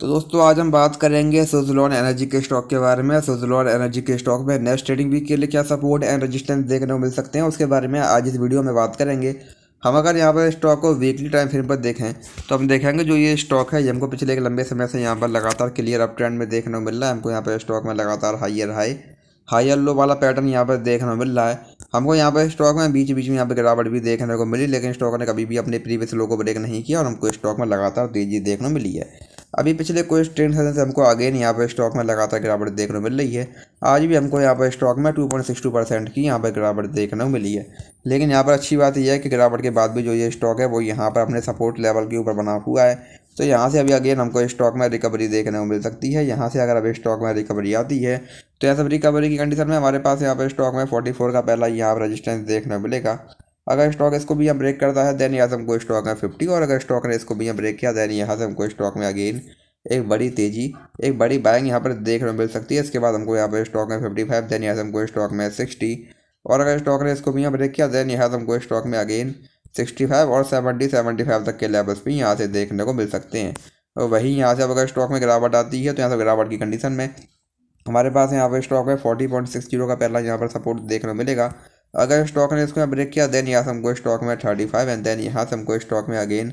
तो दोस्तों आज हम बात करेंगे सुजलॉन एनर्जी के स्टॉक के बारे में सुजलॉन एनर्जी के स्टॉक में नेक्स्ट ट्रेडिंग वीक के लिए क्या सपोर्ट एंड रेजिस्टेंस देखने को मिल सकते हैं उसके बारे में आज इस वीडियो में बात करेंगे हम अगर यहाँ पर स्टॉक को वीकली टाइम फ्रेम पर देखें तो हम देखेंगे जो ये स्टॉक है ये हमको पिछले एक लंबे समय से यहाँ पर लगातार क्लियर अप ट्रेंड में देखने को मिल रहा है हमको यहाँ पर स्टॉक में लगातार हाइयर हाई हाइयर लो वाला पैटर्न यहाँ पर देखने को मिल रहा है हमको यहाँ पर स्टॉक में बीच बीच में यहाँ पर गिरावट भी देखने को मिली लेकिन स्टॉक ने कभी भी अपने प्रीवियस लो को ब्रेक नहीं किया और हमको स्टॉक में लगातार तेजी देखने को मिली है अभी पिछले कुछ ट्रेंड सेशन से हमको अगेन यहाँ पर स्टॉक में लगातार गिरावट देखने को मिल रही है आज भी हमको यहाँ पर स्टॉक में 2.62 परसेंट की यहाँ पर गिरावट देखने को मिली है लेकिन यहाँ पर अच्छी बात यह है कि गिरावट के बाद भी जो ये स्टॉक है वो यहाँ पर अपने सपोर्ट लेवल के ऊपर बना हुआ है तो यहाँ से अभी अगेन हमको स्टॉक में रिकवरी देखने को मिल सकती है यहाँ से अगर अभी स्टॉक में रिकवरी आती है तो यह सब रिकवरी की कंडीशन में हमारे पास यहाँ पर स्टॉक में फोर का पहला यहाँ पर रजिस्टेंस देखने को मिलेगा अगर स्टॉक इसको भी यहाँ ब्रेक करता है देन यहाँ से हमको स्टॉक में फिफ्टी और अगर स्टॉक ने इसको भी यहाँ ब्रेक किया देन यहाँ से हमको स्टॉक में अगेन एक बड़ी तेजी एक बड़ी बाइंग यहाँ पर देखने को मिल सकती है इसके बाद हमको यहाँ पर स्टॉक में फिफ्टी फाइव देन यहाँ से हमको स्टॉक में सिक्सटी और अगर स्टॉक ने इसको भी यहाँ ब्रेक किया देन यहाँ से हमको स्टॉक में अगेन सिक्सटी फाइव और सेवेंटी सेवेंटी फाइव तक के लेवल्स भी यहाँ से देखने को मिल सकते हैं और तो वहीं यहाँ से अगर स्टॉक में गिरावट आती है तो यहाँ से गिरावट की कंडीशन में हमारे पास यहाँ पर स्टॉक है फोर्टी पॉइंट सिक्स जीरो का पहला यहाँ पर सपोर्ट देखने को मिलेगा अगर स्टॉक ने इसको ब्रेक किया देन यहाँ से हमको स्टॉक में थर्टी फाइव एंड देन यहाँ से हमको स्टॉक में अगेन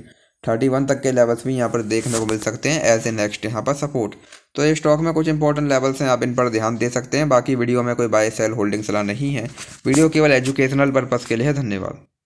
थर्टी वन तक के लेवल्स भी यहाँ पर देखने को मिल सकते हैं एज ए नेक्स्ट यहाँ पर सपोर्ट तो ये स्टॉक में कुछ इंपॉर्टेंट लेवल्स हैं आप इन पर ध्यान दे सकते हैं बाकी वीडियो में कोई बाय सेल होल्डिंग सलाह नहीं है वीडियो केवल एजुकेशनल पर्पज़ के लिए धन्यवाद